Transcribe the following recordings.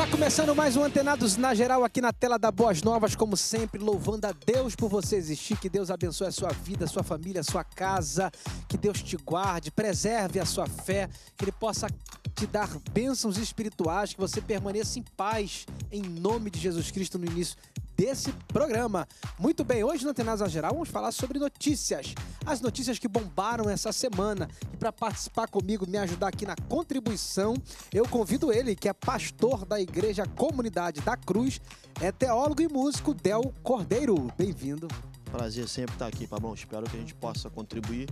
Tá começando mais um Antenados na Geral aqui na tela da Boas Novas, como sempre, louvando a Deus por você existir. Que Deus abençoe a sua vida, sua família, sua casa. Que Deus te guarde, preserve a sua fé, que Ele possa te dar bênçãos espirituais, que você permaneça em paz, em nome de Jesus Cristo, no início desse programa. Muito bem, hoje no Antenasa Geral vamos falar sobre notícias. As notícias que bombaram essa semana. E para participar comigo, me ajudar aqui na contribuição, eu convido ele, que é pastor da Igreja Comunidade da Cruz, é teólogo e músico Del Cordeiro. Bem-vindo. Prazer sempre estar aqui, Pablão. Espero que a gente possa contribuir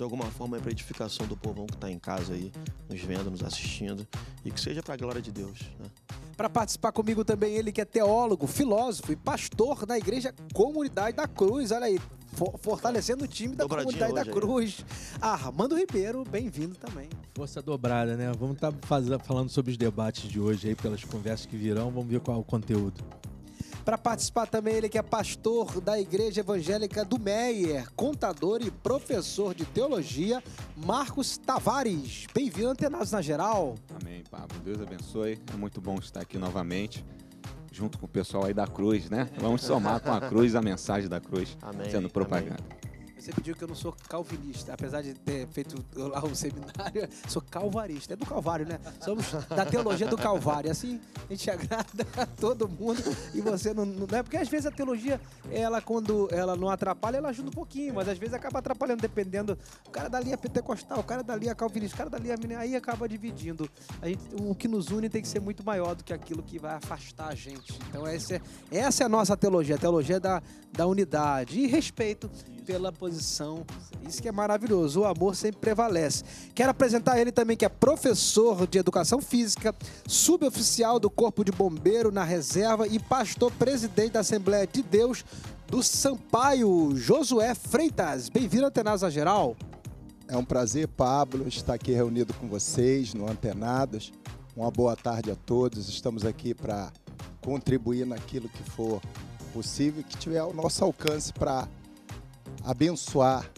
de alguma forma para edificação do povão que está em casa aí, nos vendo, nos assistindo, e que seja para a glória de Deus. Né? Para participar comigo também, ele que é teólogo, filósofo e pastor na Igreja Comunidade da Cruz. Olha aí, fortalecendo o time da Dobradinha comunidade da Cruz. Aí. Armando Ribeiro, bem-vindo também. Força dobrada, né? Vamos estar tá falando sobre os debates de hoje aí, pelas conversas que virão. Vamos ver qual é o conteúdo. Para participar também, ele que é pastor da Igreja Evangélica do Meyer, contador e professor de teologia, Marcos Tavares. Bem-vindo, Antenados na Geral. Amém, Pablo. Deus abençoe. É muito bom estar aqui novamente junto com o pessoal aí da cruz, né? Vamos somar com a cruz, a mensagem da cruz amém, sendo propagada. Amém. Você pediu que eu não sou calvinista, apesar de ter feito lá o um seminário, sou calvarista. É do Calvário, né? Somos da teologia do Calvário. Assim a gente agrada a todo mundo e você não, não é porque às vezes a teologia, ela quando ela não atrapalha, ela ajuda um pouquinho, mas às vezes acaba atrapalhando dependendo. O cara dali é pentecostal, o cara dali é calvinista, o cara dali é aí acaba dividindo. A gente, o que nos une tem que ser muito maior do que aquilo que vai afastar a gente. Então essa é, essa é a nossa teologia, a teologia da, da unidade e respeito pela posição disposição. Isso que é maravilhoso. O amor sempre prevalece. Quero apresentar ele também, que é professor de educação física, suboficial do Corpo de Bombeiro na Reserva e pastor presidente da Assembleia de Deus do Sampaio, Josué Freitas. Bem-vindo, Antenados a Geral. É um prazer, Pablo, estar aqui reunido com vocês no Antenados. Uma boa tarde a todos. Estamos aqui para contribuir naquilo que for possível, que tiver ao nosso alcance para abençoar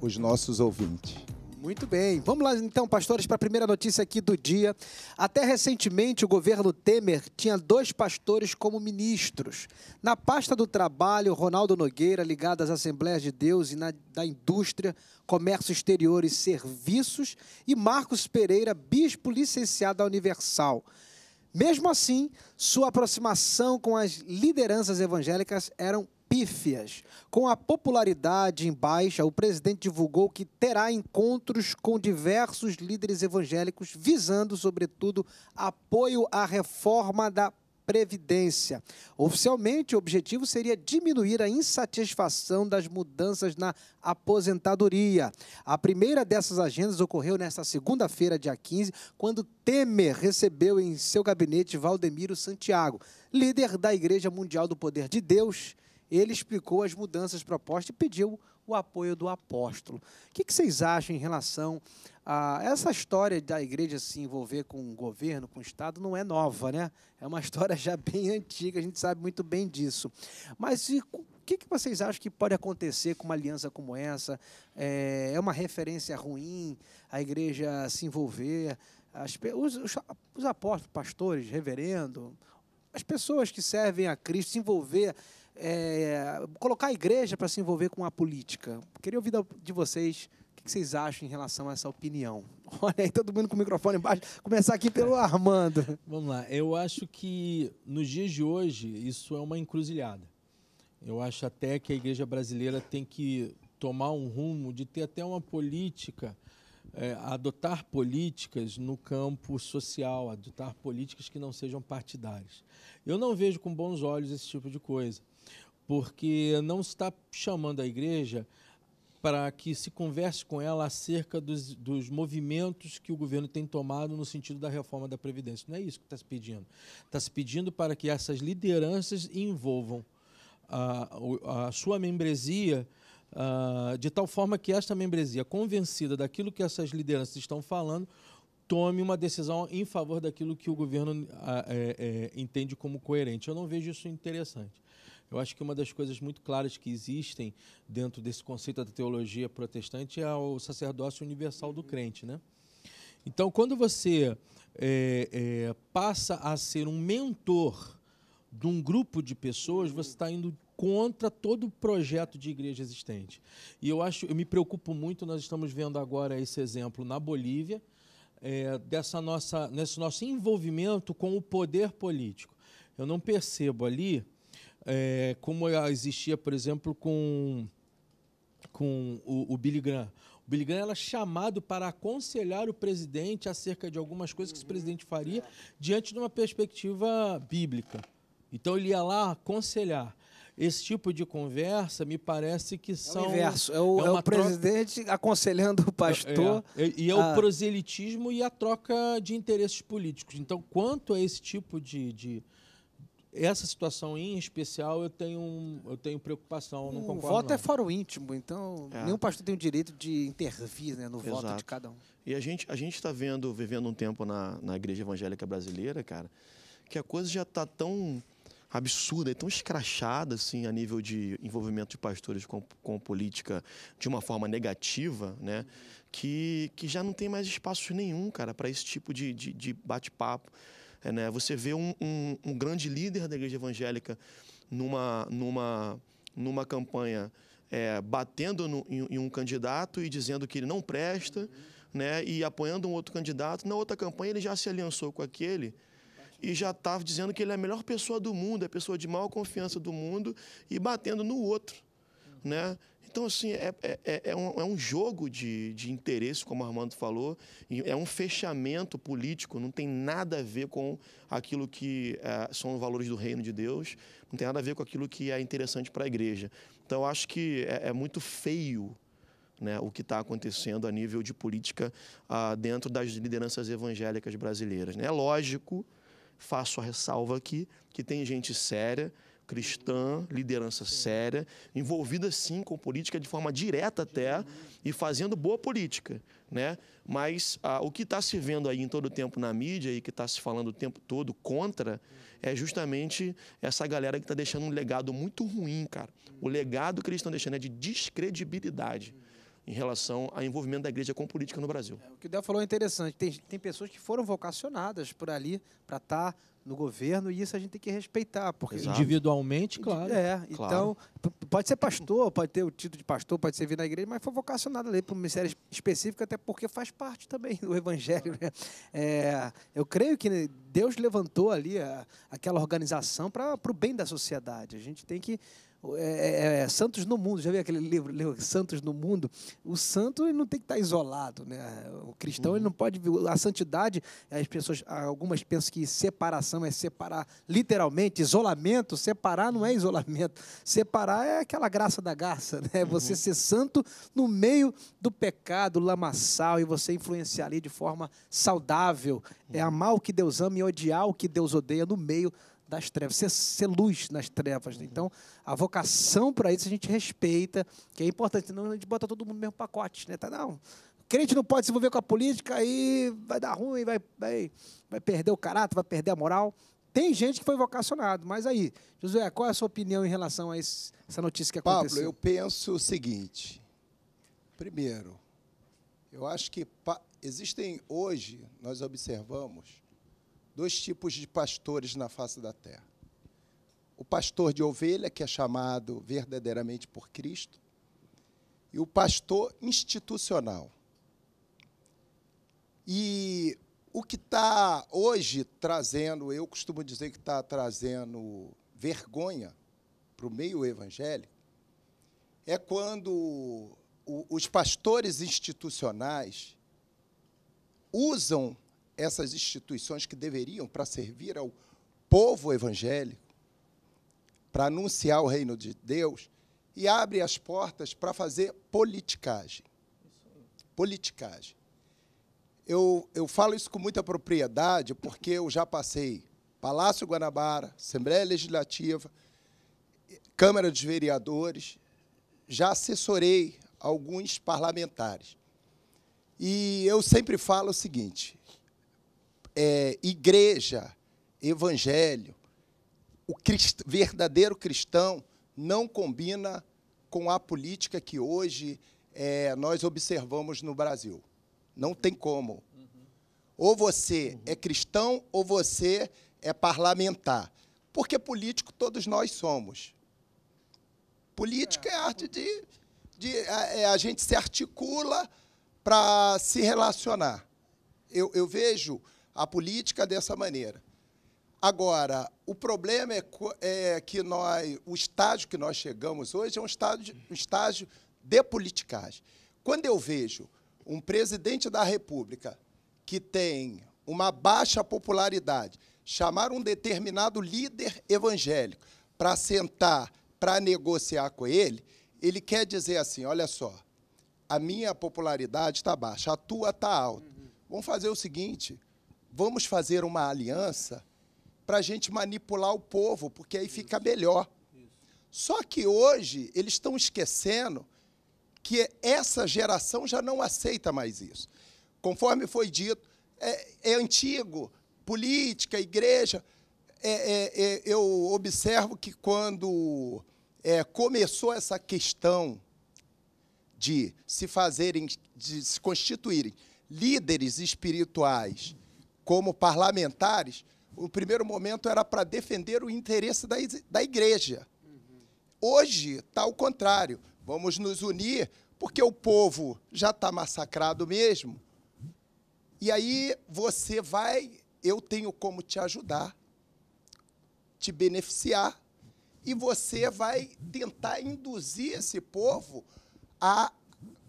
os nossos ouvintes. Muito bem. Vamos lá então, pastores, para a primeira notícia aqui do dia. Até recentemente, o governo Temer tinha dois pastores como ministros. Na pasta do trabalho, Ronaldo Nogueira, ligado às Assembleias de Deus e na, da Indústria, Comércio Exterior e Serviços, e Marcos Pereira, bispo licenciado da Universal. Mesmo assim, sua aproximação com as lideranças evangélicas eram pífias. Com a popularidade em baixa, o presidente divulgou que terá encontros com diversos líderes evangélicos, visando, sobretudo, apoio à reforma da Previdência. Oficialmente, o objetivo seria diminuir a insatisfação das mudanças na aposentadoria. A primeira dessas agendas ocorreu nesta segunda-feira, dia 15, quando Temer recebeu em seu gabinete Valdemiro Santiago, líder da Igreja Mundial do Poder de Deus ele explicou as mudanças propostas e pediu o apoio do apóstolo. O que, vocês acham em relação a essa história da igreja se envolver com o governo, com o Estado, não é nova, né? É uma história já bem antiga, a gente sabe muito bem disso. Mas e, o que, vocês acham que pode acontecer com uma aliança como essa? É, é uma referência ruim a igreja se envolver? As, os, os apóstolos, pastores, reverendo, as pessoas que servem a Cristo se envolver é, colocar a igreja para se envolver com a política. Queria ouvir de vocês o que vocês acham em relação a essa opinião. Olha aí, todo mundo com o microfone embaixo. Começar aqui pelo Armando. Vamos lá. Eu acho que nos dias de hoje isso é uma encruzilhada. Eu acho até que a igreja brasileira tem que tomar um rumo de ter até uma política, é, adotar políticas no campo social, adotar políticas que não sejam partidárias. Eu não vejo com bons olhos esse tipo de coisa porque não está chamando a igreja para que se converse com ela acerca dos, dos, movimentos que o governo tem tomado no sentido da reforma da Previdência. Não é isso que está se pedindo. Está se pedindo para que essas lideranças envolvam a, ah, a sua membresia ah, de tal forma que esta membresia, convencida daquilo que essas lideranças estão falando, tome uma decisão em favor daquilo que o governo ah, é, é, entende como coerente. Eu não vejo isso interessante. Eu acho que uma das coisas muito claras que existem dentro desse conceito da teologia protestante é o sacerdócio universal do crente, né? Então, quando você é, é, passa a ser um mentor de um grupo de pessoas, você está indo contra todo o projeto de igreja existente. E eu acho, eu me preocupo muito, nós estamos vendo agora esse exemplo na Bolívia, é, dessa nossa, nesse nosso envolvimento com o poder político. Eu não percebo ali é, como existia, por exemplo, com, com o, o Billy Graham. O Billy Graham era chamado para aconselhar o presidente acerca de algumas coisas que o presidente faria diante de uma perspectiva bíblica. Então ele ia lá aconselhar. Esse tipo de conversa me parece que são. É o, inverso. É o, é é o presidente troca... aconselhando o pastor. É, é e é a... o proselitismo e a troca de interesses políticos. Então, quanto a esse tipo de, de essa situação em especial eu tenho, eu tenho preocupação, não o concordo. O voto é não. é o íntimo, então é. nenhum pastor tem o direito de intervir né, no Exato. voto de cada um. E a gente a está vendo, vivendo um tempo na, na igreja evangélica brasileira, cara, que a coisa já está tão absurda, e tão escrachada assim a nível de envolvimento de pastores com, com política de uma forma negativa, né? Que, que já não tem mais espaço nenhum, cara, para esse tipo de, de, de bate-papo. É, né? Você vê um, um, um grande líder da igreja evangélica numa, numa, numa campanha é, batendo no, em, em, um candidato e dizendo que ele não presta, né? E apoiando um outro candidato. Na outra campanha ele já se aliançou com aquele e já estava tá dizendo que ele é a melhor pessoa do mundo, é a pessoa de maior confiança do mundo e batendo no outro né? Então, assim, é, é, é, é, um, é um jogo de, de interesse, como o Armando falou, é um fechamento político, não tem nada a ver com aquilo que é, são valores do reino de Deus, não tem nada a ver com aquilo que é interessante para a igreja. Então, acho que é, é muito feio né, o que está acontecendo a nível de política ah, dentro das lideranças evangélicas brasileiras. Né? É lógico, faço a ressalva aqui, que tem gente séria, cristã, liderança séria, envolvida sim com política de forma direta até e fazendo boa política, né? Mas ah, o que está se vendo aí em todo o tempo na mídia e que está se falando o tempo todo contra é justamente essa galera que está deixando um legado muito ruim, cara. O legado que eles estão deixando é de descredibilidade em relação ao envolvimento da igreja com política no Brasil. É, o que o Del falou é interessante. Tem, tem pessoas que foram vocacionadas por ali para estar tá no governo e isso a gente tem que respeitar. porque Exato. Individualmente, claro. É, claro. então, pode ser pastor, pode ter o título de pastor, pode servir na igreja, mas foi vocacionado ali para um ministério específico, até porque faz parte também do evangelho. Né? É, eu creio que Deus levantou ali a, aquela organização para o bem da sociedade. A gente tem que é é, é, é, Santos no Mundo, já viu aquele livro, leu Santos no Mundo? O santo ele não tem que estar tá isolado, né? O cristão uhum. ele não pode a santidade, as pessoas, algumas pensam que separação é separar literalmente, isolamento, separar não é uhum. isolamento. Separar é aquela graça da graça, né? Uhum. Você uhum. ser santo no meio do pecado, lamaçal e você influenciar ali de forma saudável. É uhum. É amar o que Deus ama e odiar o que Deus odeia no meio das trevas, ser, ser luz nas trevas. Né? Uhum. Então, a vocação para isso a gente respeita, que é importante, senão a gente bota todo mundo no mesmo pacote. Né? Tá, não, crente não pode se envolver com a política, aí vai dar ruim, vai, vai, vai perder o caráter, vai perder a moral. Tem gente que foi vocacionado, mas aí, Josué, qual é a sua opinião em relação a esse, essa notícia que aconteceu? Pablo, eu penso o seguinte. Primeiro, eu acho que existem hoje, nós observamos, dois tipos de pastores na face da terra. O pastor de ovelha, que é chamado verdadeiramente por Cristo, e o pastor institucional. E o que está hoje trazendo, eu costumo dizer que está trazendo vergonha para o meio evangélico, é quando os pastores institucionais usam essas instituições que deveriam para servir ao povo evangélico, para anunciar o reino de Deus, e abre as portas para fazer politicagem. Politicagem. Eu, eu falo isso com muita propriedade, porque eu já passei Palácio Guanabara, Assembleia Legislativa, Câmara dos Vereadores, já assessorei alguns parlamentares. E eu sempre falo o seguinte: é, igreja, evangelho, o crist verdadeiro cristão não combina com a política que hoje é, nós observamos no Brasil. Não tem como. Uhum. Ou você uhum. é cristão ou você é parlamentar. Porque político todos nós somos. Política é, é arte de. de a, é, a gente se articula para se relacionar. Eu, eu vejo a política dessa maneira. Agora, o problema é, é que nós, o estágio que nós chegamos hoje é um estágio, um estágio de politicagem. Quando eu vejo um presidente da República que tem uma baixa popularidade, chamar um determinado líder evangélico para sentar, para negociar com ele, ele quer dizer assim: olha só, a minha popularidade está baixa, a tua está alta. Uhum. Vamos fazer o seguinte: vamos fazer uma aliança para a gente manipular o povo, porque aí fica melhor. Só que hoje eles estão esquecendo que essa geração já não aceita mais isso. Conforme foi dito, é, é antigo, política, igreja. É, é, é eu observo que quando é, começou essa questão de se fazerem, de se constituírem líderes espirituais como parlamentares, o primeiro momento era para defender o interesse da, da igreja. Hoje está o contrário. Vamos nos unir, porque o povo já está massacrado mesmo. E aí você vai, eu tenho como te ajudar, te beneficiar, e você vai tentar induzir esse povo a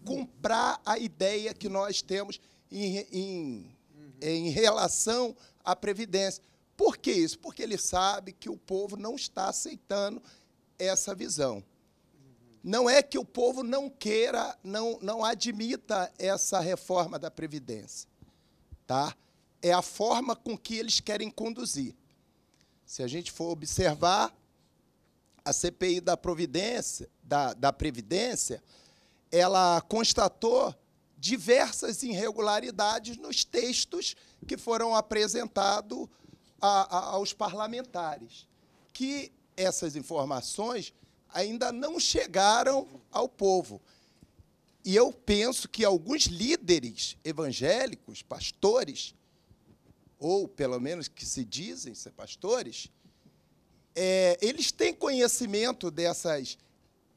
comprar a ideia que nós temos em, em em relação à Previdência. Por que isso? Porque ele sabe que o povo não está aceitando essa visão. Não é que o povo não queira, não, não admita essa reforma da Previdência. Tá? É a forma com que eles querem conduzir. Se a gente for observar, a CPI da Providência, da, da Previdência, ela constatou diversas irregularidades nos textos que foram apresentados aos parlamentares, que essas informações ainda não chegaram ao povo. E eu penso que alguns líderes evangélicos, pastores, ou pelo menos que se dizem ser pastores, é, eles têm conhecimento dessas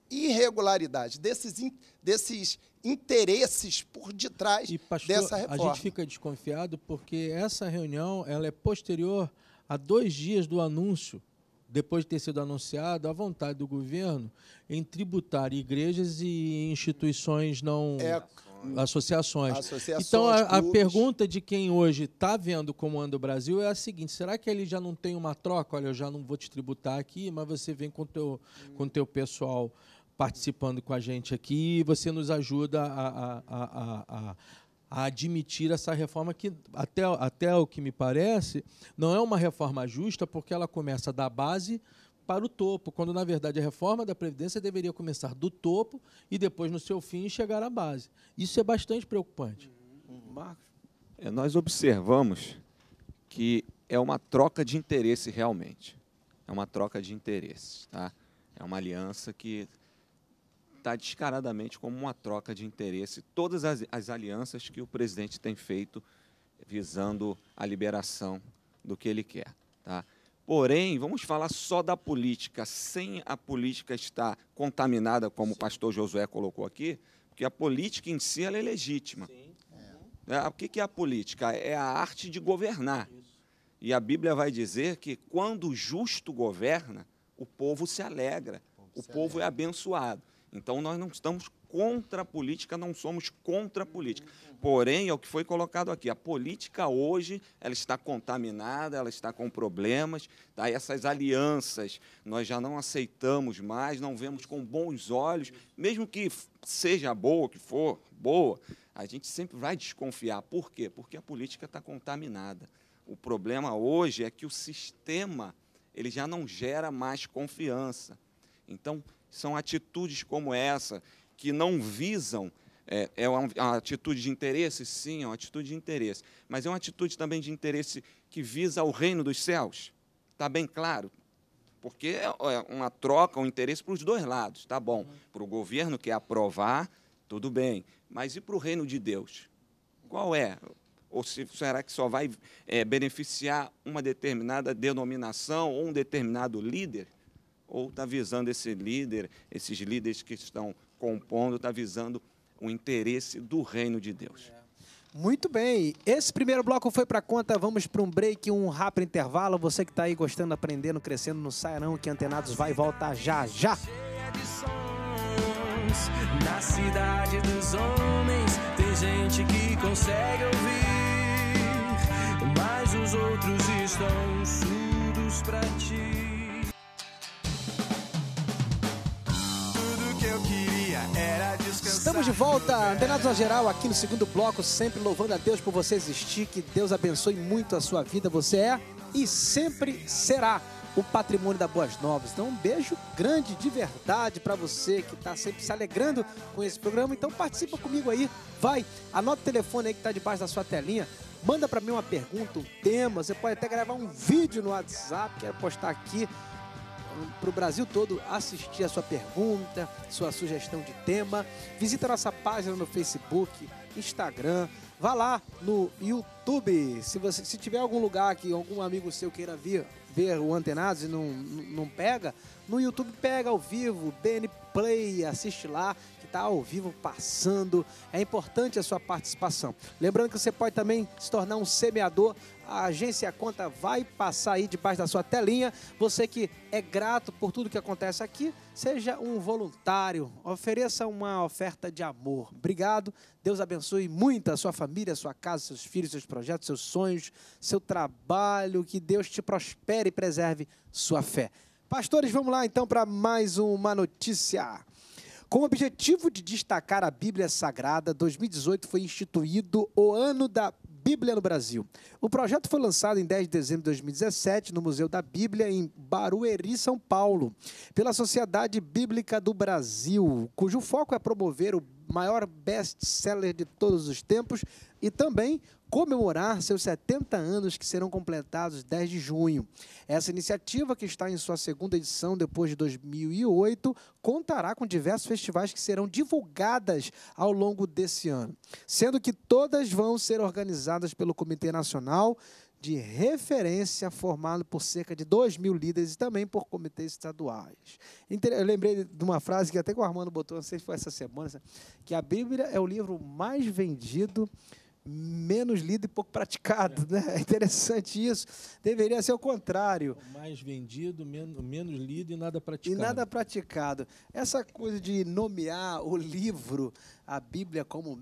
irregularidades, desses, desses interesses por detrás e, pastor, dessa reforma. A gente fica desconfiado porque essa reunião ela é posterior a dois dias do anúncio, depois de ter sido anunciado, a vontade do governo em tributar igrejas e instituições não. É, associações. associações. Então, a, a pergunta de quem hoje está vendo como anda o Brasil é a seguinte: será que ele já não tem uma troca? Olha, eu já não vou te tributar aqui, mas você vem com teu, hum. com teu pessoal participando com a gente aqui e você nos ajuda a, a, a, a, admitir essa reforma que, até, até o que me parece, não é uma reforma justa, porque ela começa da base para o topo, quando na verdade a reforma da Previdência deveria começar do topo e depois, no seu fim, chegar à base. Isso é bastante preocupante. Uhum. Marcos? É, nós observamos que é uma troca de interesse realmente. É uma troca de interesses. Tá? É uma aliança que está descaradamente como uma troca de interesse. Todas as, as, alianças que o presidente tem feito visando a liberação do que ele quer. Tá? Porém, vamos falar só da política, sem a política estar contaminada, como Sim. o pastor Josué colocou aqui, porque a política em si ela é legítima. É, o que é a política? É a arte de governar. Isso. E a Bíblia vai dizer que quando o justo governa, o povo se alegra, o povo, o povo é abençoado. Então, nós não estamos contra a política, não somos contra a política. Porém, é o que foi colocado aqui. A política hoje ela está contaminada, ela está com problemas. Tá? E essas alianças nós já não aceitamos mais, não vemos com bons olhos. Mesmo que seja boa, que for boa, a gente sempre vai desconfiar. Por quê? Porque a política está contaminada. O problema hoje é que o sistema ele já não gera mais confiança. Então, são atitudes como essa que não visam. É, é uma, é uma atitude de interesse? Sim, é uma atitude de interesse. Mas é uma atitude também de interesse que visa o reino dos céus. Está bem claro? Porque é, é uma troca, um interesse para os dois lados. Tá bom. Uhum. Para o governo que aprovar, tudo bem. Mas e para o reino de Deus? Qual é? Ou se, será que só vai é, beneficiar uma determinada denominação ou um determinado líder? ou está visando esse líder, esses líderes que estão compondo, está visando o interesse do reino de Deus. É. Muito bem, esse primeiro bloco foi para conta, vamos para um break, um rápido intervalo. Você que está aí gostando, aprendendo, crescendo, não saia não, que Antenados vai voltar já, já. na cidade dos homens tem gente que consegue ouvir, mas os outros estão surdos para ti. Estamos de volta, antenados a geral, aqui no segundo bloco, sempre louvando a Deus por você existir, que Deus abençoe muito a sua vida, você é e sempre será o patrimônio da Boas Novas. Então, um beijo grande de verdade para você que está sempre se alegrando com esse programa. Então, participa comigo aí, vai, anota o telefone aí que está debaixo da sua telinha, manda para mim uma pergunta, um tema, você pode até gravar um vídeo no WhatsApp, quero postar aqui para o Brasil todo assistir a sua pergunta, sua sugestão de tema. Visita nossa página no Facebook, Instagram. Vá lá no YouTube. Se você se tiver algum lugar que algum amigo seu queira vir ver o Antenados e não, não pega, no YouTube pega ao vivo, BN Play, assiste lá, está ao vivo passando. É importante a sua participação. Lembrando que você pode também se tornar um semeador. A agência Conta vai passar aí debaixo da sua telinha. Você que é grato por tudo que acontece aqui, seja um voluntário, ofereça uma oferta de amor. Obrigado. Deus abençoe muito a sua família, a sua casa, seus filhos, seus projetos, seus sonhos, seu trabalho. Que Deus te prospere e preserve sua fé. Pastores, vamos lá então para mais uma notícia. Com o objetivo de destacar a Bíblia Sagrada, 2018 foi instituído o Ano da Bíblia no Brasil. O projeto foi lançado em 10 de dezembro de 2017 no Museu da Bíblia, em Barueri, São Paulo, pela Sociedade Bíblica do Brasil, cujo foco é promover o maior best-seller de todos os tempos e também comemorar seus 70 anos que serão completados 10 de junho. Essa iniciativa, que está em sua segunda edição depois de 2008, contará com diversos festivais que serão divulgadas ao longo desse ano, sendo que todas vão ser organizadas pelo Comitê Nacional de referência formado por cerca de 2 mil líderes e também por comitês estaduais. Eu lembrei de uma frase que até o Armando botou, não sei se foi essa semana, que a Bíblia é o livro mais vendido menos lido e pouco praticado, é. né? É interessante isso. Deveria ser o contrário. É mais vendido, menos, menos lido e nada praticado. E nada praticado. Essa coisa de nomear o livro, a Bíblia, como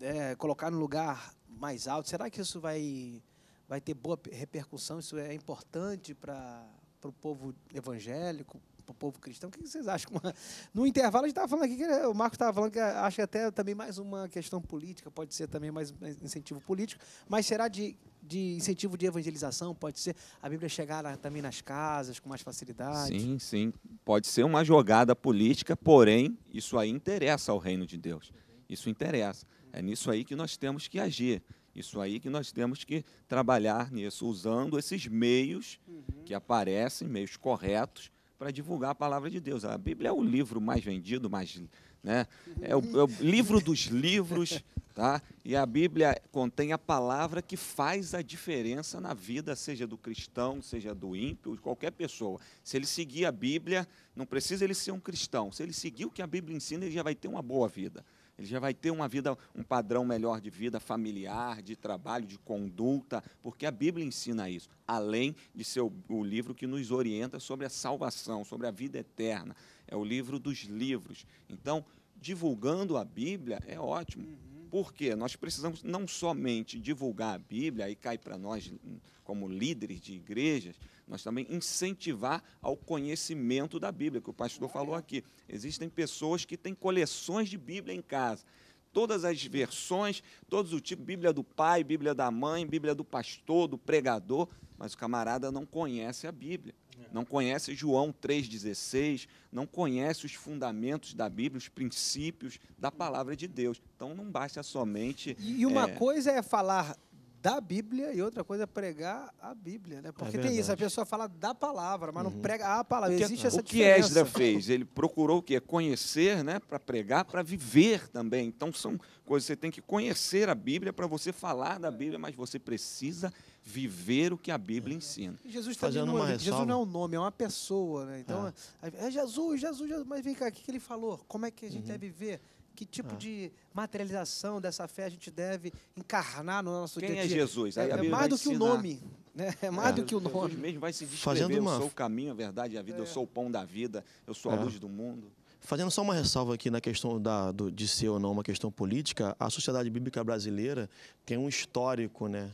é, colocar no lugar mais alto, será que isso vai, vai ter boa repercussão? Isso é importante para o povo evangélico, para o povo cristão. O que vocês acham? No intervalo, a gente estava falando aqui, o Marco estava falando que acho que até também mais uma questão política, pode ser também mais incentivo político, mas será de, de incentivo de evangelização? Pode ser a Bíblia chegar também nas casas com mais facilidade? Sim, sim. Pode ser uma jogada política, porém, isso aí interessa ao reino de Deus. Isso interessa. É nisso aí que nós temos que agir. Isso aí que nós temos que trabalhar nisso, usando esses meios uhum. que aparecem, meios corretos, para divulgar a palavra de Deus. A Bíblia é o livro mais vendido, mais, né? é, o, é o livro dos livros, tá? e a Bíblia contém a palavra que faz a diferença na vida, seja do cristão, seja do ímpio, de qualquer pessoa. Se ele seguir a Bíblia, não precisa ele ser um cristão, se ele seguir o que a Bíblia ensina, ele já vai ter uma boa vida. Ele já vai ter uma vida, um padrão melhor de vida familiar, de trabalho, de conduta, porque a Bíblia ensina isso, além de ser o, o livro que nos orienta sobre a salvação, sobre a vida eterna. É o livro dos livros. Então, divulgando a Bíblia é ótimo. Porque nós precisamos não somente divulgar a Bíblia, aí cai para nós hum, como líderes de igrejas, nós também incentivar ao conhecimento da Bíblia, que o pastor falou aqui. Existem pessoas que têm coleções de Bíblia em casa. Todas as versões, todos os tipos, Bíblia do pai, Bíblia da mãe, Bíblia do pastor, do pregador, mas o camarada não conhece a Bíblia. É. não conhece João 3,16, não conhece os fundamentos da Bíblia, os princípios da palavra de Deus. Então não basta somente. E uma é... coisa é falar da Bíblia e outra coisa é pregar a Bíblia, né? Porque é tem isso, a pessoa fala da palavra, mas uhum. não prega a palavra. Existe essa o diferença. O que Esdra fez? Ele procurou o quê? Conhecer, né? Para pregar, para viver também. Então são coisas, você tem que conhecer a Bíblia para você falar da Bíblia, mas você precisa viver o que a Bíblia ensina. Jesus está fazendo uma é, ressalva. Jesus não é um nome, é uma pessoa, né? Então, é, é Jesus, Jesus, Jesus, mas vem cá, o que, ele falou? Como é que a gente uhum. deve viver? Que tipo é. de materialização dessa fé a gente deve encarnar no nosso Quem dia a é dia? Quem é Jesus? Né? É, é mais do que o nome. Né? É mais é, do que o nome. Jesus mesmo vai se Fazendo uma... Eu sou o caminho, a verdade e a vida. É. Eu sou o pão da vida. Eu sou a luz do mundo. Fazendo só uma ressalva aqui na questão da, do, de ser ou não uma questão política, a sociedade bíblica brasileira tem um histórico, né?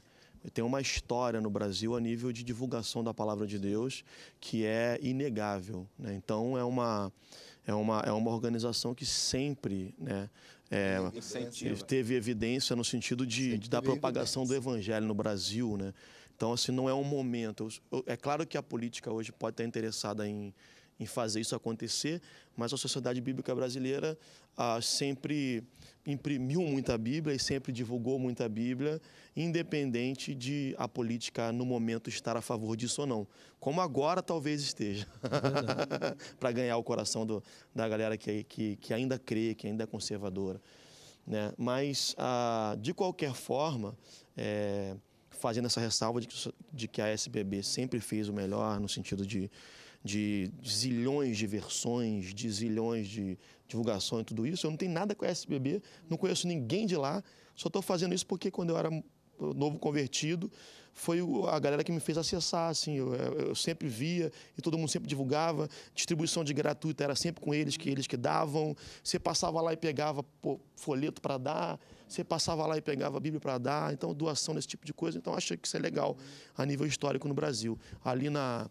tem uma história no Brasil a nível de divulgação da palavra de Deus que é inegável. Né? Então, é uma, é, uma, é uma organização que sempre né, é, teve evidência no sentido de, de da propagação do evangelho no Brasil. Né? Então, assim, não é um momento. É claro que a política hoje pode estar interessada em, em fazer isso acontecer, mas a sociedade bíblica brasileira ah, sempre imprimiu muita Bíblia e sempre divulgou muita Bíblia independente de a política no momento estar a favor disso ou não. Como agora talvez esteja, para ganhar o coração do, da galera que, que, que, ainda crê, que ainda é conservadora. Né? Mas, ah, de qualquer forma, é, fazendo essa ressalva de que, de que a SBB sempre fez o melhor no sentido de de zilhões de versões, de zilhões de divulgações e tudo isso. Eu não tenho nada com a SBB, não conheço ninguém de lá, só estou fazendo isso porque quando eu era novo convertido, foi a galera que me fez acessar, assim, eu, eu, sempre via e todo mundo sempre divulgava, distribuição de gratuita era sempre com eles, que eles que davam, você passava lá e pegava pô, folheto para dar, você passava lá e pegava Bíblia para dar, então doação desse tipo de coisa, então acho que isso é legal a nível histórico no Brasil. Ali na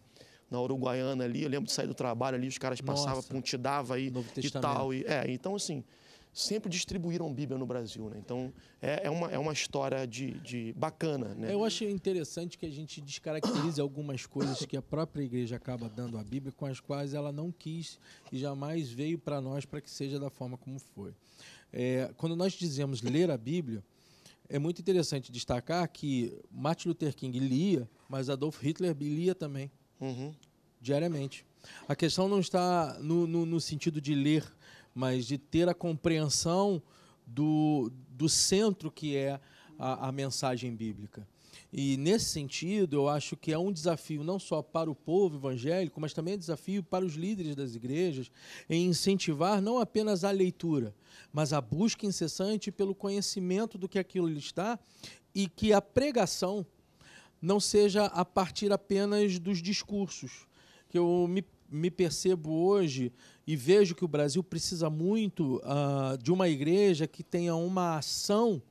na Uruguaiana ali, eu lembro de sair do trabalho ali, os caras passavam, te dava aí e tal e é, então assim, sempre distribuíram Bíblia no Brasil, né? Então é, é, uma, é uma história de, de bacana, né? Eu acho interessante que a gente descaracterize algumas coisas que a própria igreja acaba dando à Bíblia com as quais ela não quis e jamais veio para nós para que seja da forma como foi. É, quando nós dizemos ler a Bíblia, é muito interessante destacar que Martin Luther King lia, mas Adolf Hitler lia também, uhum. diariamente. A questão não está no, no, no, sentido de ler mas de ter a compreensão do, do centro que é a, a mensagem bíblica. E nesse sentido, eu acho que é um desafio não só para o povo evangélico, mas também é um desafio para os líderes das igrejas em incentivar não apenas a leitura, mas a busca incessante pelo conhecimento do que aquilo está e que a pregação não seja a partir apenas dos discursos. Que eu me me percebo hoje e vejo que o Brasil precisa muito uh, de uma igreja que tenha uma ação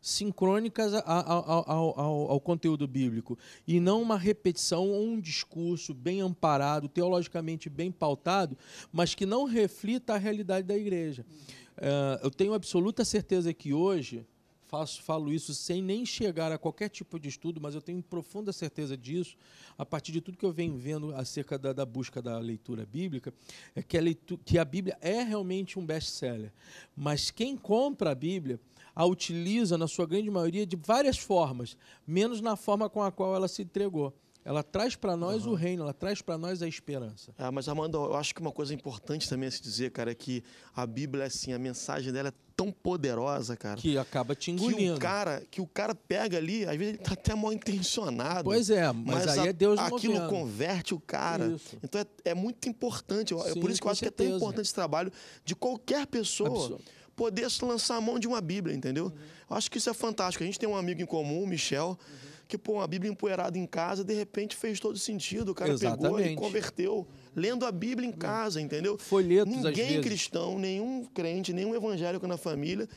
sincrônica ao, ao, ao, ao, conteúdo bíblico e não uma repetição ou um discurso bem amparado, teologicamente bem pautado, mas que não reflita a realidade da igreja. Uh, eu tenho absoluta certeza que hoje faço, falo isso sem nem chegar a qualquer tipo de estudo, mas eu tenho profunda certeza disso, a partir de tudo que eu venho vendo acerca da, da busca da leitura bíblica, é que a, leitura, que a Bíblia é realmente um best-seller. Mas quem compra a Bíblia a utiliza, na sua grande maioria, de várias formas, menos na forma com a qual ela se entregou ela traz para nós uhum. o reino, ela traz para nós a esperança. Ah, mas amanda, eu acho que uma coisa importante também a se dizer, cara, é que a Bíblia é assim, a mensagem dela é tão poderosa, cara, que acaba te engolindo. Que o cara, que o cara pega ali, às vezes ele tá até mal intencionado. Pois é, mas, mas aí a, é Deus aquilo movendo. converte o cara. Isso. Então é, é, muito importante. Sim, é por isso que eu acho certeza. que é tão importante esse trabalho de qualquer pessoa. Absurdo poder lançar a mão de uma Bíblia, entendeu? Uhum. Eu acho que isso é fantástico. A gente tem um amigo em comum, o Michel. Uhum que, pô, a Bíblia empoeirada em casa, de repente fez todo sentido. O cara Exatamente. pegou e converteu, lendo a Bíblia em hum. casa, entendeu? Folhetos, Ninguém cristão, nenhum crente, nenhum evangélico na família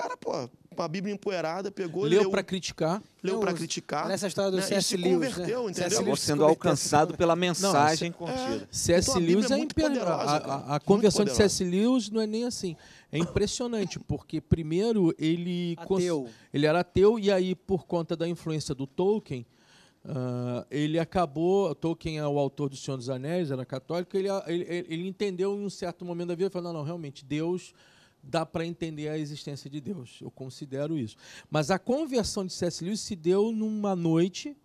cara, pô, com a Bíblia empoeirada, pegou, leu, leu para criticar, leu para criticar. Nessa história do né? C.S. Lewis, converteu, né? entendeu? Acabou sendo alcançado pela mensagem não, é, contida. É, C.S. Então, é Lewis é, é imperdoável. A, a, conversão de C.S. Lewis não é nem assim. É impressionante porque primeiro ele ateu. ele era ateu e aí por conta da influência do Tolkien Uh, ele acabou, Tolkien é o autor do Senhor dos Anéis, era católico, ele, ele, ele entendeu em um certo momento da vida, falou, não, não, realmente, Deus dá para entender a existência de Deus. Eu considero isso. Mas a conversão de C.S. Lewis se deu numa noite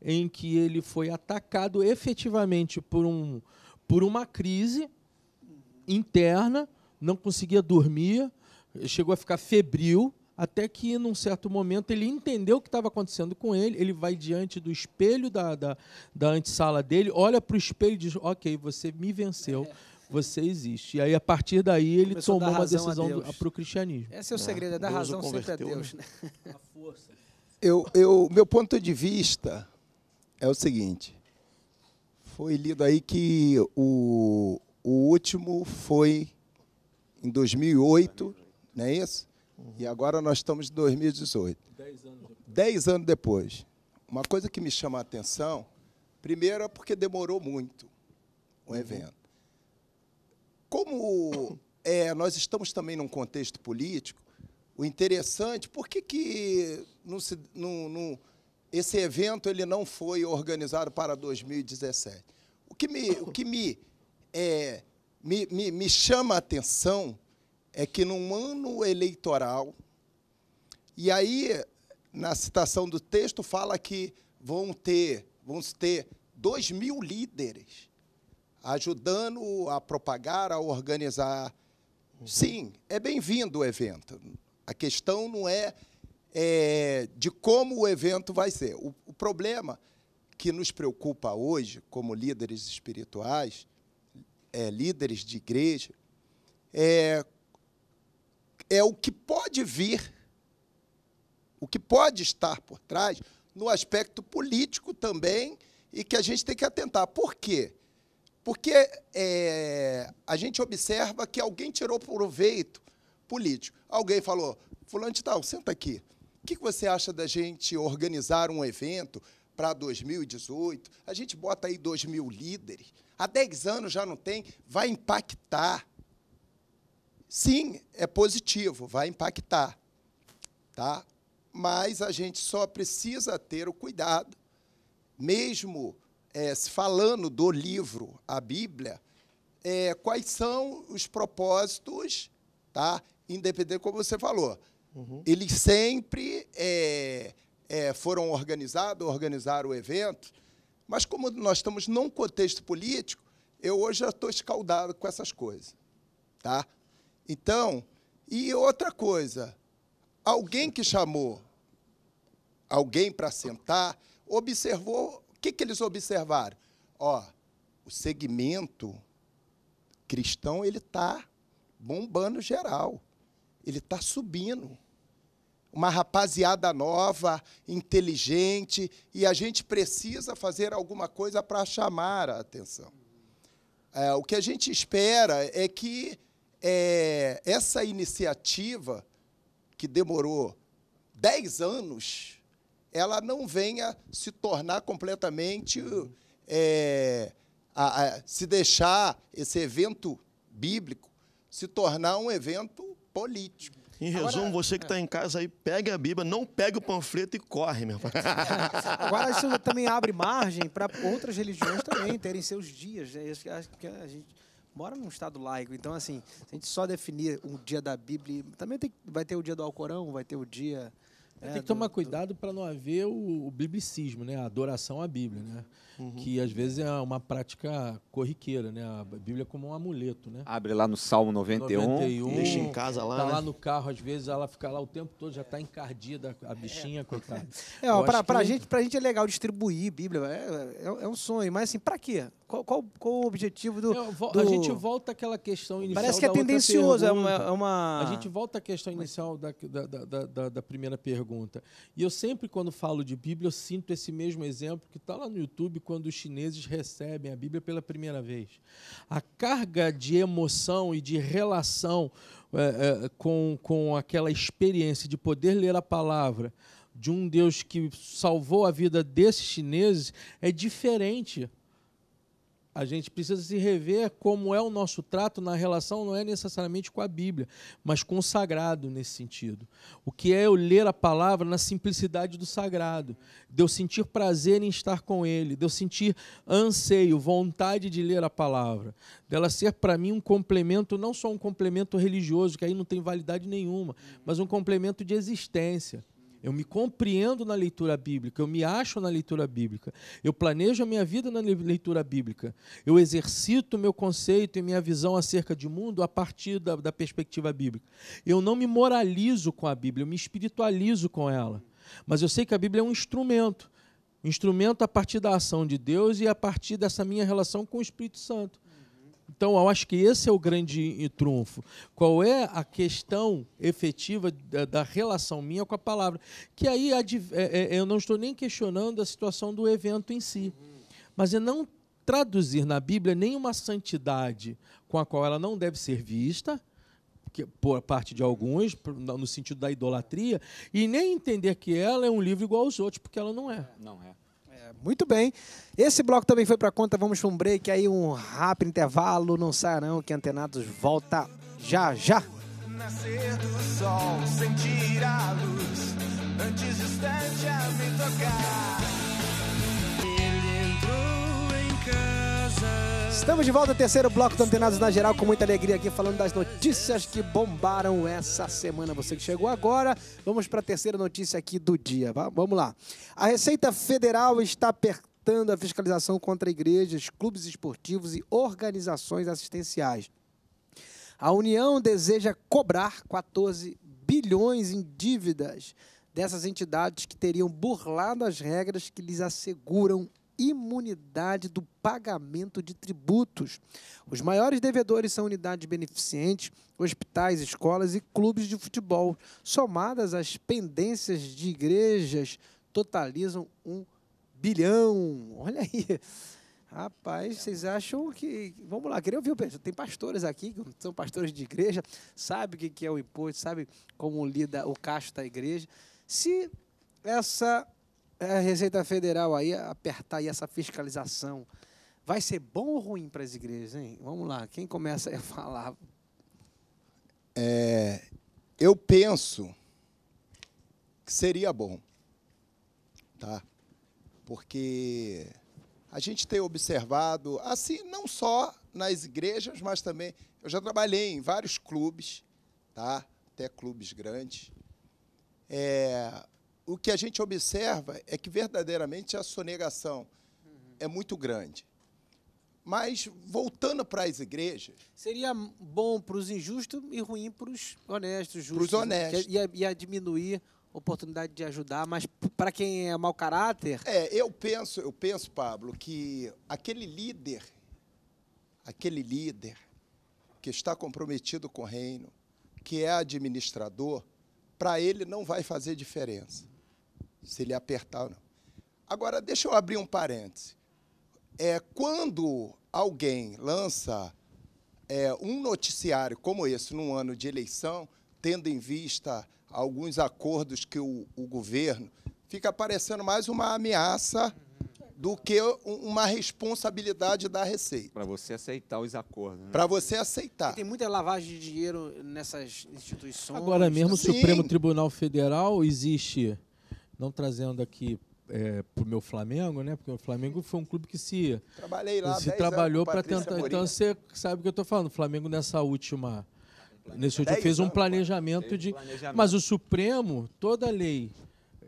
em que ele foi atacado efetivamente por, um, por uma crise interna, não conseguia dormir, chegou a ficar febril, até que, num certo momento, ele entendeu o que estava acontecendo com ele. Ele vai diante do espelho da, da, da antessala dele, olha para o espelho e diz: Ok, você me venceu. É você existe. E aí, a partir daí, ele Começou tomou uma decisão para o cristianismo. Esse é o segredo, é dar ah, Deus razão sempre a né? Deus. Né? A força. Eu, eu, meu ponto de vista é o seguinte. Foi lido aí que o, o último foi em 2008, não é isso? Uhum. E agora nós estamos em 2018. Dez anos depois. Dez anos depois. Uma coisa que me chama a atenção, primeiro é porque demorou muito o uhum. evento como é, nós estamos também num contexto político, o interessante, por que, que não se, não, não, esse evento ele não foi organizado para 2017? O que me, o que me, é, me, me, me chama a atenção é que, num ano eleitoral, e aí, na citação do texto, fala que vão ter, vão ter 2 mil líderes ajudando a propagar, a organizar. Sim, é bem-vindo o evento. A questão não é, é, de como o evento vai ser. O, o problema que nos preocupa hoje, como líderes espirituais, é, líderes de igreja, é, é o que pode vir, o que pode estar por trás, no aspecto político também, e que a gente tem que atentar. Por quê? Porque é, a gente observa que alguém tirou proveito político. Alguém falou, fulano de tal, senta aqui. O que você acha da gente organizar um evento para 2018? A gente bota aí 2 mil líderes. Há 10 anos já não tem, vai impactar. Sim, é positivo, vai impactar. Tá? Mas a gente só precisa ter o cuidado, mesmo é, falando do livro, a Bíblia, é, quais são os propósitos, tá? independente como você falou. Uhum. Eles sempre é, é, foram organizados, organizaram o evento, mas como nós estamos num contexto político, eu hoje já estou escaldado com essas coisas. Tá? Então, e outra coisa, alguém que chamou alguém para sentar observou que, que eles observaram? Ó, o segmento cristão ele está bombando geral, ele está subindo. Uma rapaziada nova, inteligente, e a gente precisa fazer alguma coisa para chamar a atenção. É, o que a gente espera é que é, essa iniciativa, que demorou 10 anos ela não venha se tornar completamente. É, a, a, se deixar esse evento bíblico se tornar um evento político. Em resumo, Agora, você que está em casa aí, pegue a Bíblia, não pegue o panfleto e corre, meu irmão. Agora, isso também abre margem para outras religiões também terem seus dias. Né? Acho que a gente mora num estado laico, então, assim, se a gente só definir o dia da Bíblia, também tem, vai ter o dia do Alcorão, vai ter o dia é, tem que é, tomar cuidado para não haver o, o biblicismo, né? a adoração à Bíblia. Né? uhum. que às vezes é uma prática corriqueira, né? A Bíblia é como um amuleto, né? Abre lá no Salmo 91, 91 deixa em casa lá, tá né? lá no carro, às vezes ela fica lá o tempo todo, já está encardida a bichinha, é. coitada. É, ó, pra, pra que... É gente, pra gente é legal distribuir Bíblia, é, é, é um sonho, mas assim, para quê? Qual, qual, qual, o objetivo do, do, A gente volta àquela questão inicial. Parece que é tendencioso, é uma, é uma, A gente volta à questão inicial da, da, da, da, da primeira pergunta. E eu sempre, quando falo de Bíblia, eu sinto esse mesmo exemplo que está lá no YouTube quando os chineses recebem a Bíblia pela primeira vez. A carga de emoção e de relação é, é, com, com aquela experiência de poder ler a palavra de um Deus que salvou a vida desses chineses é diferente a gente precisa se rever como é o nosso trato na relação, não é necessariamente com a Bíblia, mas com o sagrado nesse sentido. O que é eu ler a palavra na simplicidade do sagrado, de eu sentir prazer em estar com ele, de eu sentir anseio, vontade de ler a palavra, dela ser para mim um complemento, não só um complemento religioso, que aí não tem validade nenhuma, mas um complemento de existência. Eu me compreendo na leitura bíblica, eu me acho na leitura bíblica, eu planejo a minha vida na leitura bíblica, eu exercito meu conceito e minha visão acerca de mundo a partir da, da perspectiva bíblica. Eu não me moralizo com a Bíblia, eu me espiritualizo com ela. Mas eu sei que a Bíblia é um instrumento um instrumento a partir da ação de Deus e a partir dessa minha relação com o Espírito Santo. Então, eu acho que esse é o grande trunfo. Qual é a questão efetiva da relação minha com a palavra? Que aí é, é, eu não estou nem questionando a situação do evento em si, mas é não traduzir na Bíblia nenhuma santidade com a qual ela não deve ser vista, por parte de alguns, no sentido da idolatria, e nem entender que ela é um livro igual aos outros, porque ela não é. Não é. Muito bem. Esse bloco também foi para conta. Vamos para um break aí, um rápido intervalo. Não sai não, que Antenados volta já já. Nascer do sol, sentir a luz, antes distante a me tocar. Ele entrou. Estamos de volta ao terceiro bloco do Antenados na Geral, com muita alegria aqui, falando das notícias que bombaram essa semana. Você que chegou agora, vamos para a terceira notícia aqui do dia. Vamos lá. A Receita Federal está apertando a fiscalização contra igrejas, clubes esportivos e organizações assistenciais. A União deseja cobrar 14 bilhões em dívidas dessas entidades que teriam burlado as regras que lhes asseguram imunidade do pagamento de tributos. Os maiores devedores são unidades beneficentes, hospitais, escolas e clubes de futebol. Somadas as pendências de igrejas, totalizam um bilhão. Olha aí. Rapaz, vocês acham que. Vamos lá, queria ouvir. Tem pastores aqui, que são pastores de igreja, sabe o que é o imposto, sabe como lida o caixa da igreja. Se essa é a Receita Federal aí apertar aí essa fiscalização. Vai ser bom ou ruim para as igrejas, hein? Vamos lá, quem começa a falar? É, eu penso que seria bom, tá? Porque a gente tem observado, assim, não só nas igrejas, mas também eu já trabalhei em vários clubes, tá? Até clubes grandes. É, o que a gente observa é que verdadeiramente a sonegação uhum. é muito grande. Mas voltando para as igrejas. Seria bom para os injustos e ruim para os honestos, justos. Para os né? é, honestos. Ia, ia diminuir a oportunidade de ajudar, mas para quem é mau caráter. É, eu penso, eu penso, Pablo, que aquele líder, aquele líder que está comprometido com o reino, que é administrador, para ele não vai fazer diferença se ele apertar ou não. Agora, deixa eu abrir um parêntese. É, quando alguém lança é, um noticiário como esse num ano de eleição, tendo em vista alguns acordos que o, o governo, fica parecendo mais uma ameaça do que uma responsabilidade da Receita. Para você aceitar os acordos. Né? Para você aceitar. E tem muita lavagem de dinheiro nessas instituições. Agora mesmo, o Supremo Tribunal Federal existe não trazendo aqui é, para o meu Flamengo, né? Porque o Flamengo foi um clube que se trabalhei lá se trabalhou para tentar. Morina. Então você sabe o que eu estou falando. O Flamengo nessa última nesse último fez um planejamento de, planejamento. mas o Supremo toda lei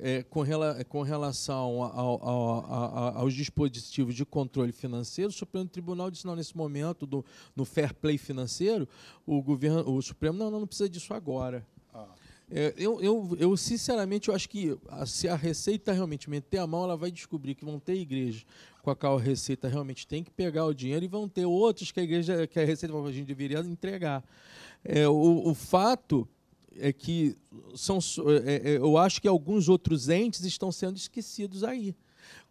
é, com, rela, com, relação ao, ao, ao, aos dispositivos de controle financeiro, o Supremo Tribunal disse não nesse momento do, no fair play financeiro, o governo, o Supremo não, não, não precisa disso agora. É, eu, eu, eu, sinceramente, eu acho que ah, se a Receita realmente meter a mão, ela vai descobrir que vão ter igrejas com a qual a Receita realmente tem que pegar o dinheiro e vão ter outros que a igreja, que a Receita a gente deveria entregar. É, o, o fato é que são, é, é, é, eu acho que alguns outros entes estão sendo esquecidos aí,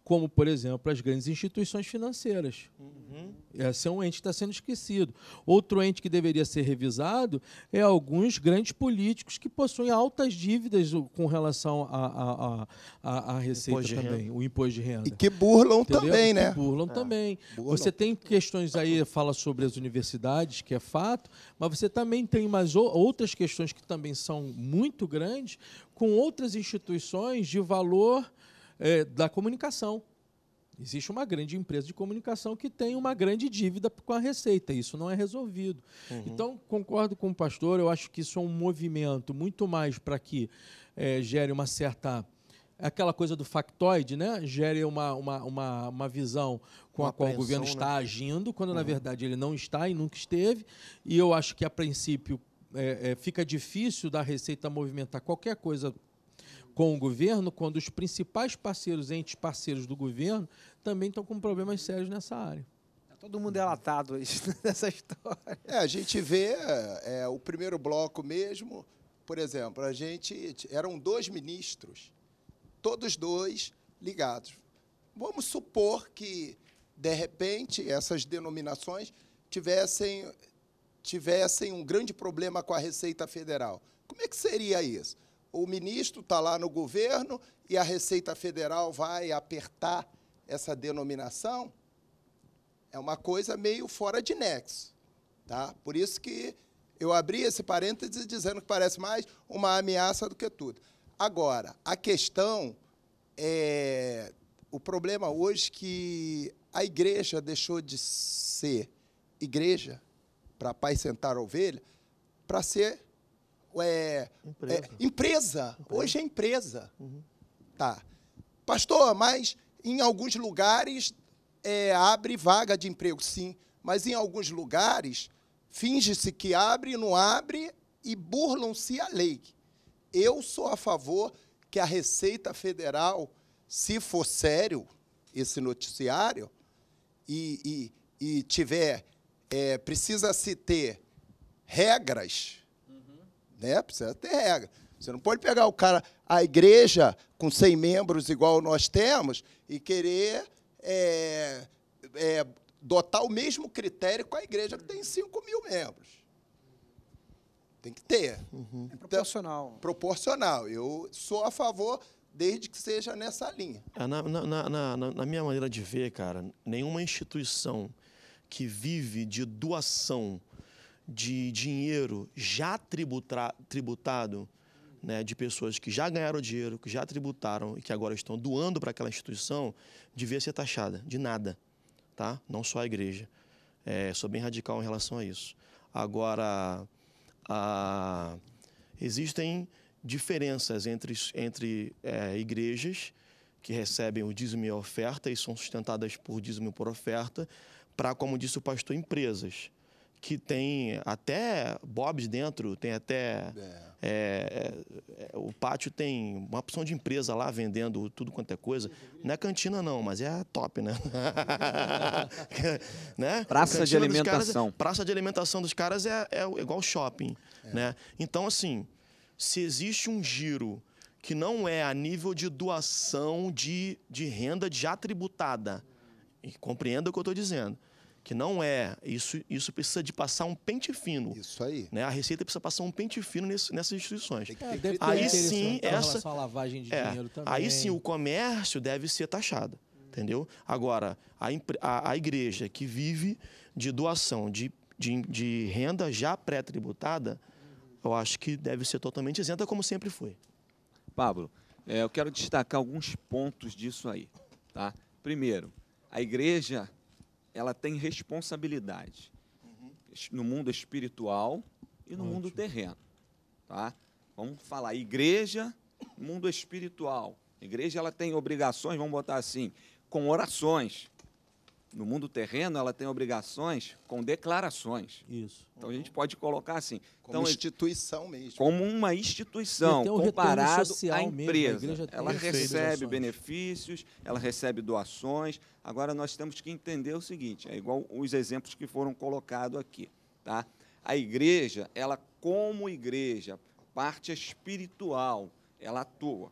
como, por exemplo, as grandes instituições financeiras. Uhum. Esse é um ente que está sendo esquecido. Outro ente que deveria ser revisado é alguns grandes políticos que possuem altas dívidas com relação à a, a, a, a, receita imposto também, o imposto de renda. E que burlam Entendeu? também, que né? burlam é. também. Burlam. Você tem questões aí, fala sobre as universidades, que é fato, mas você também tem mais outras questões que também são muito grandes com outras instituições de valor é, da comunicação. Existe uma grande empresa de comunicação que tem uma grande dívida com a Receita, isso não é resolvido. Uhum. Então, concordo com o pastor, eu acho que isso é um movimento muito mais para que é, gere uma certa. Aquela coisa do factoide, né? Gere uma, uma, uma, uma visão com uma a qual o governo né? está né? agindo, quando uhum. na verdade ele não está e nunca esteve. E eu acho que, a princípio, é, é, fica difícil da Receita movimentar qualquer coisa com o governo quando os principais parceiros, entes parceiros do governo, também estão com problemas sérios nessa área. Tá todo mundo é latado nessa história. É, a gente vê é, o primeiro bloco mesmo, por exemplo, a gente eram dois ministros, todos dois ligados. Vamos supor que de repente essas denominações tivessem tivessem um grande problema com a Receita Federal. Como é que seria isso? o ministro está lá no governo e a Receita Federal vai apertar essa denominação, é uma coisa meio fora de nexo. Tá? Por isso que eu abri esse parêntese dizendo que parece mais uma ameaça do que tudo. Agora, a questão é o problema hoje é que a igreja deixou de ser igreja para pai a ovelha para ser é, é, empresa. É, empresa. empresa. Hoje é empresa. Uhum. Tá. Pastor, mas em alguns lugares é, abre vaga de emprego, sim. Mas em alguns lugares finge-se que abre não abre e burlam-se a lei. Eu sou a favor que a Receita Federal, se for sério esse noticiário, e, e, e tiver, é, precisa-se ter regras né? Precisa ter regra. Você não pode pegar o cara, a igreja com 100 membros igual nós temos e querer é, é, dotar o mesmo critério com a igreja que tem 5 mil membros. Tem que ter. Uhum. É proporcional. Então, proporcional. Eu sou a favor desde que seja nessa linha. É, na, na, na, na minha maneira de ver, cara, nenhuma instituição que vive de doação de dinheiro já tributado, né, de pessoas que já ganharam dinheiro, que já tributaram e que agora estão doando para aquela instituição, devia ser taxada, de nada, tá? Não só a igreja. É, sou bem radical em relação a isso. Agora, a, existem diferenças entre, entre é, igrejas que recebem o dízimo e a oferta e são sustentadas por dízimo por oferta, para, como disse o pastor, empresas que tem até bobs dentro, tem até. É. É, é, é, o pátio tem uma opção de empresa lá vendendo tudo quanto é coisa. Não é cantina, não, mas é top, né? né? Praça cantina de alimentação. Caras, praça de alimentação dos caras é, é igual shopping. Né? Então, assim, se existe um giro que não é a nível de doação de, de renda já tributada, e compreenda o que eu estou dizendo que não é isso, isso precisa de passar um pente fino. Isso aí. Né? A receita precisa passar um pente fino nesse, nessas instituições. É, aí sim né, essa a lavagem de é, dinheiro também. Aí sim o comércio deve ser taxado, entendeu? Agora a, a, a igreja que vive de doação de, de, de renda já pré-tributada, eu acho que deve ser totalmente isenta como sempre foi. Pablo, é, eu quero destacar alguns pontos disso aí, tá? Primeiro, a igreja ela tem responsabilidade uhum. no mundo espiritual e no Ótimo. mundo terreno. Tá? Vamos falar igreja, mundo espiritual. A igreja ela tem obrigações, vamos botar assim, com orações, no mundo terreno, ela tem obrigações com declarações. Isso. Então a gente pode colocar assim. Como então, instituição mesmo. Como uma instituição, um comparado à empresa. Mesmo, ela tipo recebe benefícios, ela recebe doações. Agora nós temos que entender o seguinte: é igual os exemplos que foram colocados aqui. Tá? A igreja, ela, como igreja, parte espiritual, ela atua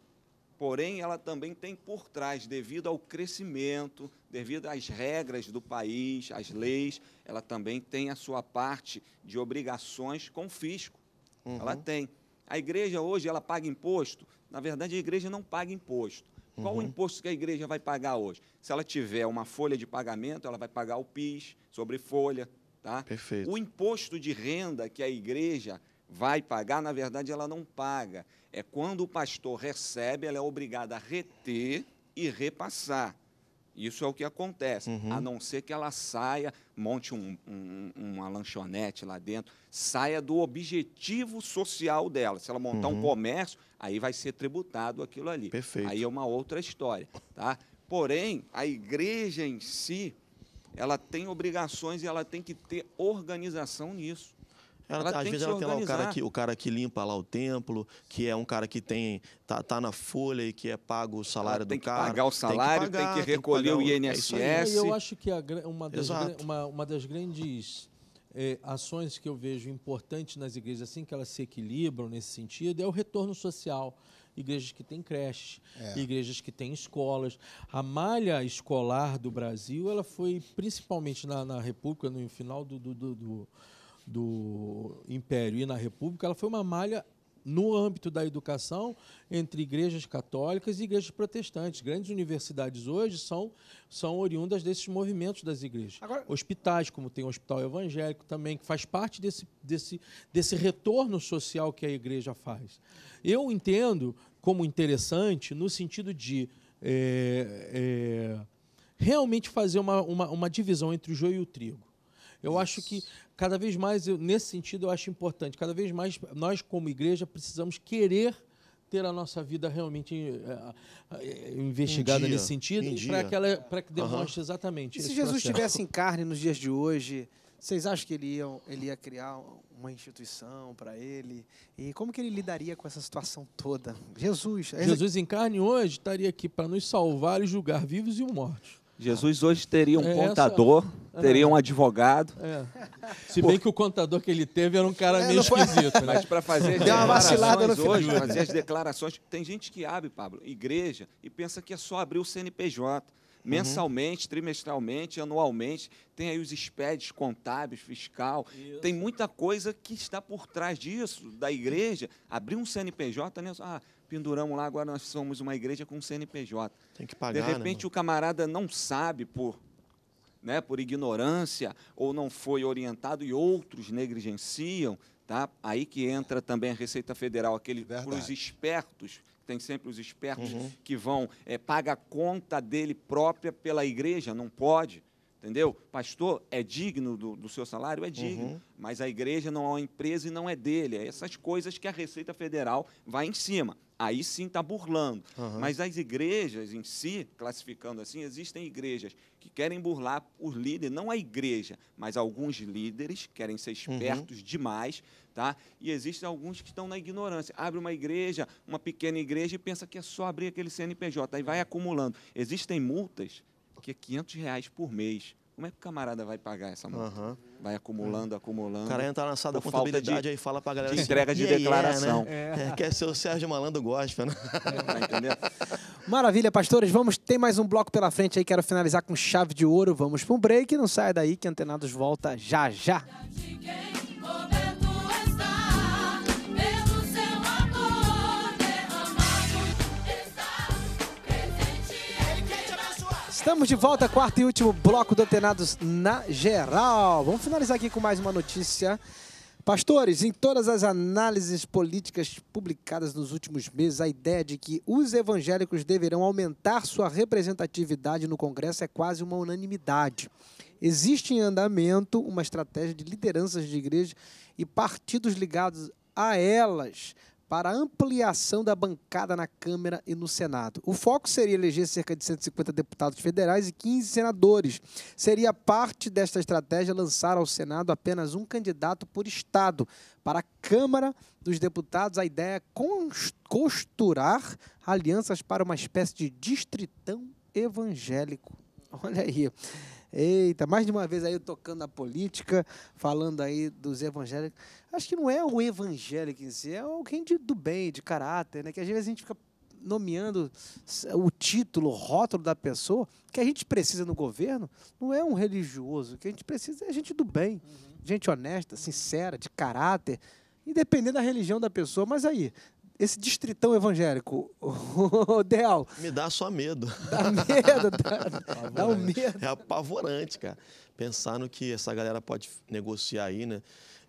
porém ela também tem por trás, devido ao crescimento, devido às regras do país, às leis, ela também tem a sua parte de obrigações com fisco. Uhum. Ela tem. A igreja hoje ela paga imposto. Na verdade, a igreja não paga imposto. Uhum. Qual o uhum. imposto que a igreja vai pagar hoje? Se ela tiver uma folha de pagamento, ela vai pagar o PIS sobre folha, tá? Perfeito. O imposto de renda que a igreja vai pagar, na verdade ela não paga. É quando o pastor recebe, ela é obrigada a reter e repassar. Isso é o que acontece, uhum. a não ser que ela saia, monte um, um, uma lanchonete lá dentro, saia do objetivo social dela. Se ela montar uhum. um comércio, aí vai ser tributado aquilo ali. Perfeito. Aí é uma outra história, tá? Porém, a igreja em si, ela tem obrigações e ela tem que ter organização nisso. Ela, ela tá, às vezes ela tem lá o cara, que, o cara que limpa lá o templo, que é um cara que tem tá, tá na folha e que é pago o salário do cara. Tem que pagar o salário, tem que, pagar, tem que recolher tem que o INSS. É eu acho que a, uma, das, uma, uma das grandes é, ações que eu vejo importantes nas igrejas, assim que elas se equilibram nesse sentido, é o retorno social. Igrejas que têm creche, é. igrejas que têm escolas. A malha escolar do Brasil, ela foi principalmente na, na República, no final do, do, do, do do Império e na República, ela foi uma malha no âmbito da educação entre igrejas católicas e igrejas protestantes. Grandes universidades hoje são, são oriundas desses movimentos das igrejas. Agora... Hospitais, como tem o Hospital Evangélico também, que faz parte desse, desse, desse retorno social que a igreja faz. Eu entendo como interessante no sentido de é, é, realmente fazer uma, uma, uma divisão entre o joio e o trigo. Eu Isso. acho que cada vez mais, eu, nesse sentido, eu acho importante. Cada vez mais nós, como igreja, precisamos querer ter a nossa vida realmente é, investigada um dia, nesse sentido um para que que demonstre uhum. exatamente e se Jesus processo. tivesse em carne nos dias de hoje vocês acham que ele ia, ele ia criar uma instituição para ele e como que ele lidaria com essa situação toda Jesus é Jesus em carne hoje estaria aqui para nos salvar e julgar vivos e mortos Jesus hoje teria um é, é contador, essa... teria é. um advogado. É. Se bem que o contador que ele teve era um cara é, meio esquisito. Né? Mas para fazer as Deu uma vacilada hoje, fazer as declarações. Tem gente que abre, Pablo, igreja, e pensa que é só abrir o CNPJ. Uhum. Mensalmente, uhum. trimestralmente, anualmente, tem aí os SPEDs contábeis, fiscal, Isso. tem muita coisa que está por trás disso, da igreja. Abrir um CNPJ, né? Ah, penduramos lá, agora nós somos uma igreja com CNPJ. Tem que pagar. De né, repente né, o camarada não sabe por, né, por ignorância ou não foi orientado e outros negligenciam, tá? Aí que entra também a Receita Federal, aquele para os espertos. Tem sempre os espertos uhum. que vão é, paga a conta dele própria pela igreja, não pode entendeu? Pastor é digno do, do seu salário? É uhum. digno, uhum. mas a igreja não é uma empresa e não é dele. É essas coisas que a Receita Federal vai em cima aí sim está burlando. Uhum. Mas as igrejas em si, classificando assim, existem igrejas que querem burlar os líderes, não a igreja, mas alguns líderes querem ser uhum. espertos uhum. demais, tá? E existem alguns que estão na ignorância. Abre uma igreja, uma pequena igreja, e pensa que é só abrir aquele CNPJ, aí vai é. acumulando. Existem multas que é 500 reais por mês. Como é que o camarada vai pagar essa multa? Uhum. Vai acumulando, é. acumulando. O cara entra na sala da contabilidade de, aí fala pra galera. De assim, entrega de é, né? declaração. né? é. É, quer ser o Sérgio Malandro gospel, né? É, Maravilha, pastores. Vamos, tem mais um bloco pela frente aí. Quero finalizar com chave de ouro. Vamos para um break. Não sai daí que Antenados volta já já. Estamos de volta, quarto e último bloco do Antenados na geral. Vamos finalizar aqui com mais uma notícia. Pastores, em todas as análises políticas publicadas nos últimos meses, a ideia de que os evangélicos deverão aumentar sua representatividade no Congresso é quase uma unanimidade. Existe em andamento uma estratégia de lideranças de igreja e partidos ligados a elas para ampliação da bancada na Câmara e no Senado. O foco seria eleger cerca de 150 deputados federais e 15 senadores. Seria parte desta estratégia lançar ao Senado apenas um candidato por estado. Para a Câmara dos Deputados, a ideia é costurar alianças para uma espécie de distritão evangélico. Olha aí. Eita, mais de uma vez aí tocando na política, falando aí dos evangélicos. Acho que não é o evangélico em si, é alguém de, do bem, de caráter, né? Que às vezes a gente fica nomeando o título, o rótulo da pessoa, que a gente precisa no governo não é um religioso, o que a gente precisa é gente do bem, uhum. gente honesta, sincera, de caráter, independente da religião da pessoa. Mas aí, esse distritão evangélico, o Del. Me dá só medo. Dá medo, dá, dá um medo. É apavorante, cara. Pensar no que essa galera pode negociar aí, né?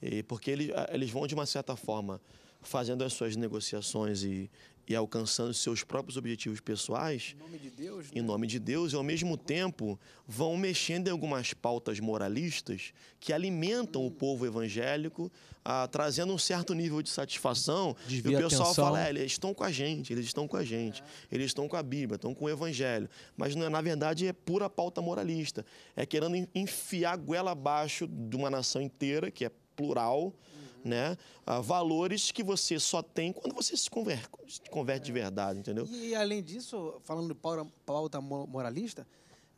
E porque eles, eles vão, de uma certa forma, fazendo as suas negociações e, e alcançando seus próprios objetivos pessoais, em nome de Deus, né? nome de Deus e ao mesmo tempo vão mexendo em algumas pautas moralistas que alimentam hum. o povo evangélico, ah, trazendo um certo nível de satisfação. Desvia e o pessoal atenção. fala: é, eles estão com a gente, eles estão com a gente, é. eles estão com a Bíblia, estão com o Evangelho. Mas é, na verdade é pura pauta moralista. É querendo enfiar a goela abaixo de uma nação inteira, que é plural, né? Ah, valores que você só tem quando você se converte, converte é. de verdade, entendeu? E, além disso, falando de pauta moralista,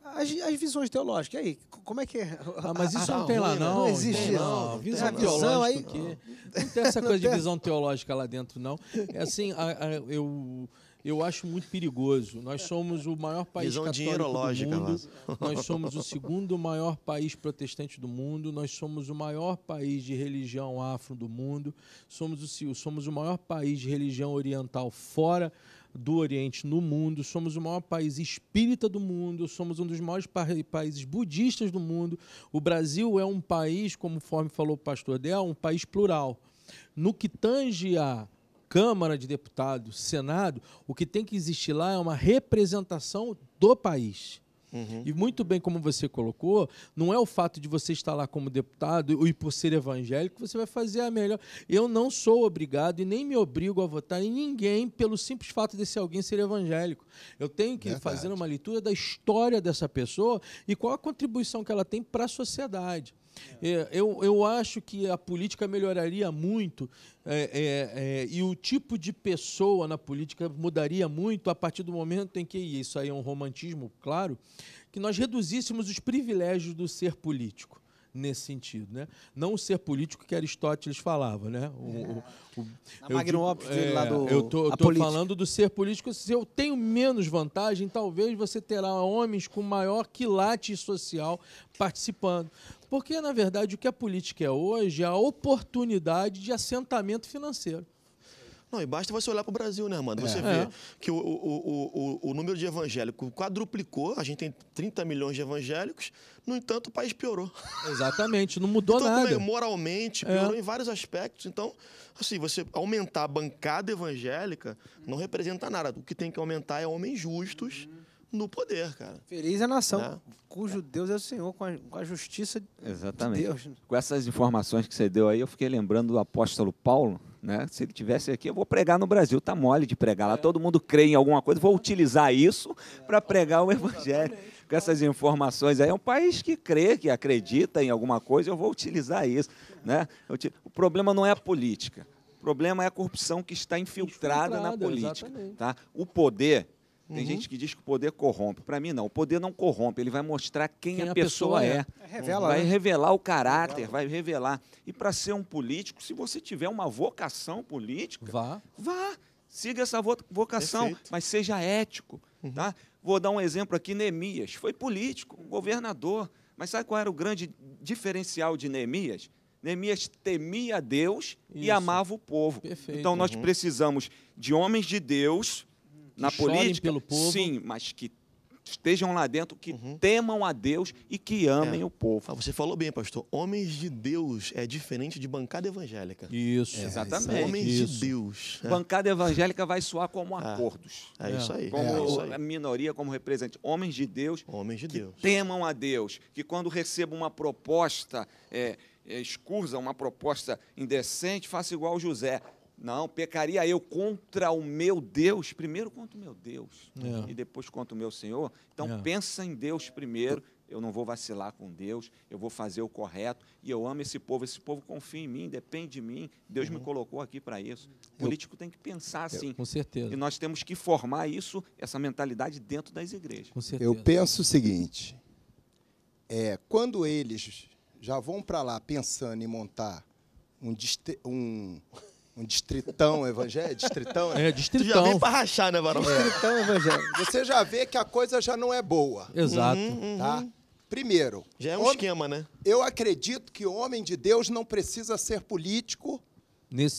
as, as, visões teológicas. aí, como é que é? Ah, mas isso ah, não, tem lá, né? não. Não, existe não, não. Visão teológica. Aí... Não. não tem essa coisa de visão teológica lá dentro, não. É assim, a, a, eu eu acho muito perigoso. Nós somos o maior país Visão católico do mundo, nós somos o segundo maior país protestante do mundo, nós somos o maior país de religião afro do mundo, somos o, somos o maior país de religião oriental fora do Oriente no mundo, somos o maior país espírita do mundo, somos um dos maiores pa países budistas do mundo. O Brasil é um país, como conforme falou o pastor Del, um país plural. No que tange a Câmara de Deputados, Senado, o que tem que existir lá é uma representação do país. Uhum. E muito bem como você colocou, não é o fato de você estar lá como deputado e por ser evangélico você vai fazer a melhor. Eu não sou obrigado e nem me obrigo a votar em ninguém pelo simples fato de ser alguém ser evangélico. Eu tenho que Verdade. fazer uma leitura da história dessa pessoa e qual a contribuição que ela tem para a sociedade. É, eu, eu acho que a política melhoraria muito é, é, é, e o tipo de pessoa na política mudaria muito a partir do momento em que, isso aí é um romantismo, claro, que nós reduzíssemos os privilégios do ser político nesse sentido. Né? Não ser político que Aristóteles falava. Né? O, é. o, o eu, digo, é, lá do, eu estou falando do ser político. Se eu tenho menos vantagem, talvez você terá homens com maior quilate social participando. Porque, na verdade, o que a política é hoje é a oportunidade de assentamento financeiro. Não, e basta você olhar para o Brasil, né, mano? É. Você é. vê é. que o, o, o, o, número de evangélicos quadruplicou, a gente tem 30 milhões de evangélicos, no entanto, o país piorou. Exatamente, não mudou então, é nada. moralmente, piorou é. em vários aspectos. Então, assim, você aumentar a bancada evangélica não representa nada. O que tem que aumentar é homens justos. Uhum no poder, cara. Feliz é a nação, né? cujo Deus é o Senhor, com a, com a justiça Exatamente. de Deus. Né? Com essas informações que você deu aí, eu fiquei lembrando do apóstolo Paulo, né? Se ele tivesse aqui, eu vou pregar no Brasil, tá mole de pregar lá, é. todo mundo crê em alguma coisa, vou utilizar isso é. para pregar o evangelho. Exatamente. Com essas informações aí, é um país que crê, que acredita em alguma coisa, eu vou utilizar isso, né? O problema não é a política. O problema é a corrupção que está infiltrada, infiltrada na política, exatamente. tá? O poder tem uhum. gente que diz que o poder corrompe. Para mim, não. O poder não corrompe. Ele vai mostrar quem, quem a, pessoa, pessoa é. é. Revela, vai né? revelar o caráter, revela. vai revelar. E para ser um político, se você tiver uma vocação política, vá. Vá. Siga essa vocação, Perfeito. mas seja ético. Uhum. Tá? Vou dar um exemplo aqui: Neemias. Foi político, um governador. Mas sabe qual era o grande diferencial de Neemias? Neemias temia Deus Isso. e amava o povo. Perfeito. Então, nós uhum. precisamos de homens de Deus na política, pelo povo. sim, mas que estejam lá dentro, que uhum. temam a Deus e que amem é. o povo. Ah, você falou bem, pastor. Homens de Deus é diferente de bancada evangélica. Isso. É, exatamente. Homens isso. de Deus. É. Bancada evangélica vai soar como ah, acordos. É, isso aí. Como é isso aí. minoria, como representante. Homens de Deus. Homens de que Deus. Temam a Deus. Que quando recebam uma proposta. É, é escusa uma proposta indecente, faça igual José. Não, pecaria eu contra o meu Deus, primeiro contra o meu Deus é. e depois contra o meu Senhor. Então é. pensa em Deus primeiro. Eu não vou vacilar com Deus, eu vou fazer o correto e eu amo esse povo. Esse povo confia em mim, depende de mim. Deus uhum. me colocou aqui para isso. O político eu, tem que pensar assim. Eu, com certeza. E nós temos que formar isso, essa mentalidade dentro das igrejas. Com certeza. Eu penso o seguinte: é, quando eles já vão para lá pensando em montar um, um um distritão evangélico? Distritão? Né? É, distritão. já vem pra rachar, né, Barão? É. Distritão evangélico. Você já vê que a coisa já não é boa. Exato. Uhum, uhum, tá? Primeiro. Já é um homem, esquema, né? Eu acredito que o homem de Deus não precisa ser político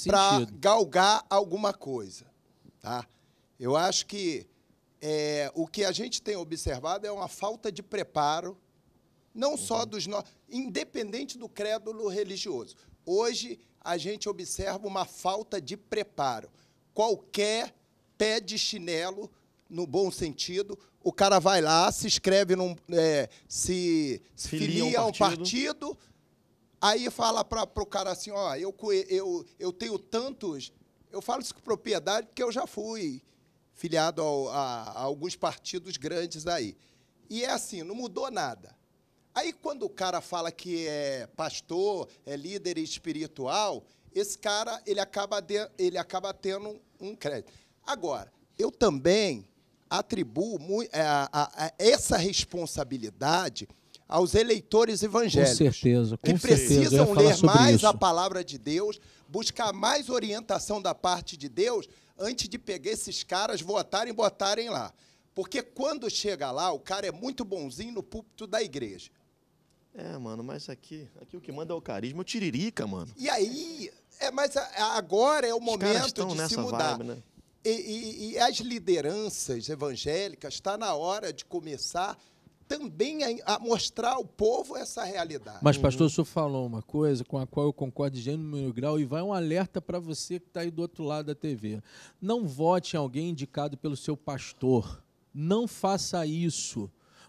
para galgar alguma coisa. Tá? Eu acho que é, o que a gente tem observado é uma falta de preparo, não uhum. só dos nossos. Independente do crédulo religioso. Hoje, a gente observa uma falta de preparo. Qualquer pé de chinelo, no bom sentido, o cara vai lá, se inscreve, num, é, se filia, filia um partido, partido aí fala para o cara assim, ó, eu, eu, eu tenho tantos... Eu falo isso com propriedade porque eu já fui filiado ao, a, a alguns partidos grandes aí. E é assim, não mudou nada. Aí quando o cara fala que é pastor, é líder espiritual, esse cara ele acaba, de, ele acaba tendo um crédito. Agora, eu também atribuo é, essa responsabilidade aos eleitores evangélicos. Com certeza, com que precisam ler mais isso. a palavra de Deus, buscar mais orientação da parte de Deus, antes de pegar esses caras, votarem e botarem lá. Porque quando chega lá, o cara é muito bonzinho no púlpito da igreja. É, mano, mas aqui, aqui o que manda é o carisma, é o tiririca, mano. E aí, é, mas agora é o Os momento de se mudar. Vibe, né? e, e, e as lideranças evangélicas está na hora de começar também a, a, mostrar ao povo essa realidade. Mas, pastor, uhum. o senhor falou uma coisa com a qual eu concordo de gênero grau e vai um alerta para você que está aí do outro lado da TV. Não vote em alguém indicado pelo seu pastor. Não faça isso.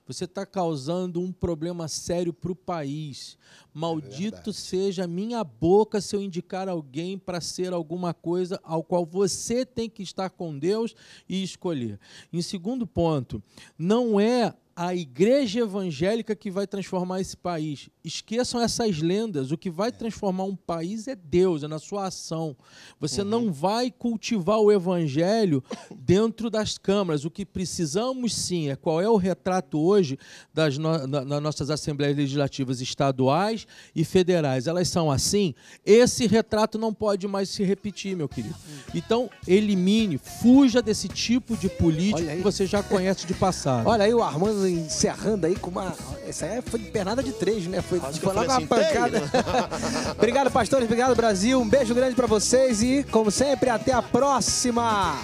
Você está causando um problema sério para o país. Maldito é seja minha boca se eu indicar alguém para ser alguma coisa ao qual você tem que estar com Deus e escolher. Em segundo ponto, não é a igreja evangélica que vai transformar esse país. Esqueçam essas lendas. O que vai transformar um país é Deus, é na sua ação. Você uhum. não vai cultivar o evangelho dentro das câmaras. O que precisamos sim é qual é o retrato hoje das no, na, nas nossas assembleias legislativas estaduais e federais. Elas são assim? Esse retrato não pode mais se repetir, meu querido. Então, elimine, fuja desse tipo de política que você já conhece de passado. Olha aí o Armando encerrando aí com uma. Essa aí foi pernada de três, né? Foi, de foi logo assim, uma pancada. Né? obrigado, pastores. Obrigado, Brasil. Um beijo grande para vocês e, como sempre, até a próxima.